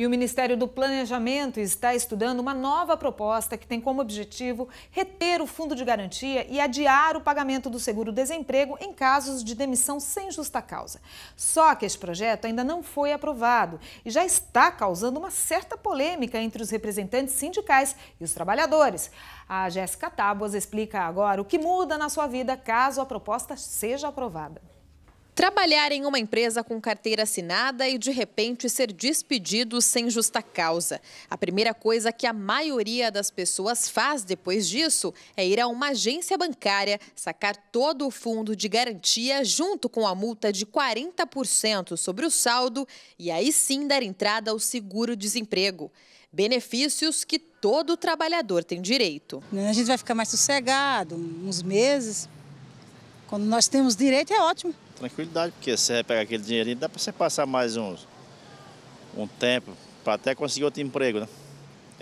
E o Ministério do Planejamento está estudando uma nova proposta que tem como objetivo reter o fundo de garantia e adiar o pagamento do seguro-desemprego em casos de demissão sem justa causa. Só que este projeto ainda não foi aprovado e já está causando uma certa polêmica entre os representantes sindicais e os trabalhadores. A Jéssica Tábuas explica agora o que muda na sua vida caso a proposta seja aprovada. Trabalhar em uma empresa com carteira assinada e de repente ser despedido sem justa causa. A primeira coisa que a maioria das pessoas faz depois disso é ir a uma agência bancária, sacar todo o fundo de garantia junto com a multa de 40% sobre o saldo e aí sim dar entrada ao seguro-desemprego. Benefícios que todo trabalhador tem direito. Né? A gente vai ficar mais sossegado uns meses. Quando nós temos direito, é ótimo tranquilidade, porque se você pegar aquele dinheirinho, dá para você passar mais uns, um tempo para até conseguir outro emprego, né?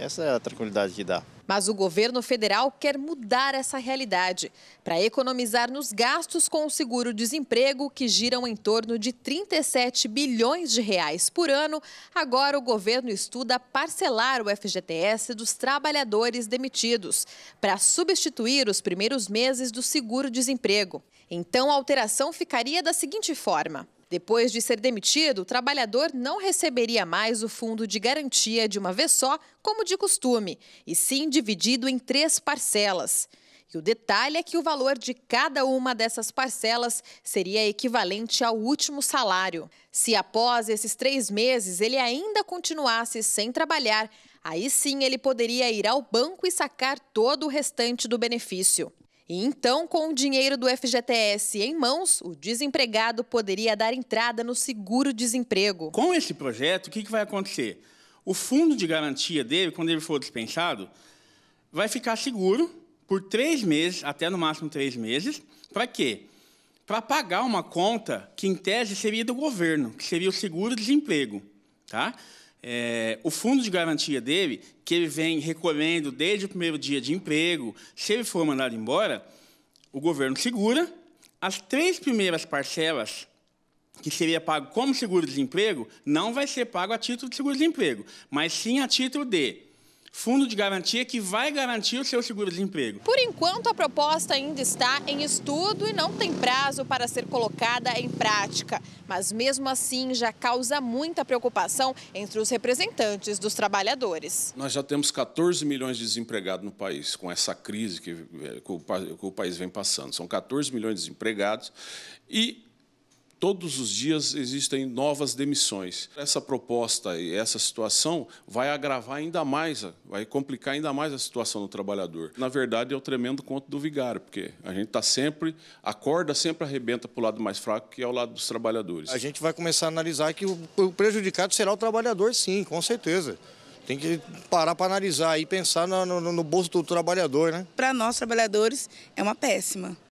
Essa é a tranquilidade que dá. Mas o governo federal quer mudar essa realidade para economizar nos gastos com o seguro-desemprego, que giram em torno de 37 bilhões de reais por ano. Agora o governo estuda parcelar o FGTS dos trabalhadores demitidos para substituir os primeiros meses do seguro-desemprego. Então a alteração ficaria da seguinte forma: depois de ser demitido, o trabalhador não receberia mais o fundo de garantia de uma vez só, como de costume, e sim dividido em três parcelas. E o detalhe é que o valor de cada uma dessas parcelas seria equivalente ao último salário. Se após esses três meses ele ainda continuasse sem trabalhar, aí sim ele poderia ir ao banco e sacar todo o restante do benefício. E então, com o dinheiro do FGTS em mãos, o desempregado poderia dar entrada no seguro-desemprego. Com esse projeto, o que, vai acontecer? O fundo de garantia dele, quando ele for dispensado, vai ficar seguro por três meses, até no máximo três meses. Para quê? Para pagar uma conta que, em tese, seria do governo, que seria o seguro-desemprego. Tá? É, o fundo de garantia dele, que ele vem recolhendo desde o primeiro dia de emprego, se ele for mandado embora, o governo segura. As três primeiras parcelas que seria pago como seguro-desemprego não vai ser pago a título de seguro-desemprego, mas sim a título de fundo de garantia que vai garantir o seu seguro-desemprego. Por enquanto, a proposta ainda está em estudo e não tem prazo para ser colocada em prática. Mas mesmo assim, já causa muita preocupação entre os representantes dos trabalhadores. Nós já temos 14 milhões de desempregados no país, com essa crise que, eh, que o país vem passando. São 14 milhões de desempregados e Todos os dias existem novas demissões. Essa proposta e essa situação vai agravar ainda mais, vai complicar ainda mais a situação do trabalhador. Na verdade, é o tremendo conto do vigário, porque a gente está sempre, a corda sempre arrebenta para o lado mais fraco, que é o lado dos trabalhadores. A gente vai começar a analisar que o prejudicado será o trabalhador, sim, com certeza. Tem que parar para analisar e pensar no, no, no bolso do trabalhador, né? Para nós, trabalhadores, é uma péssima.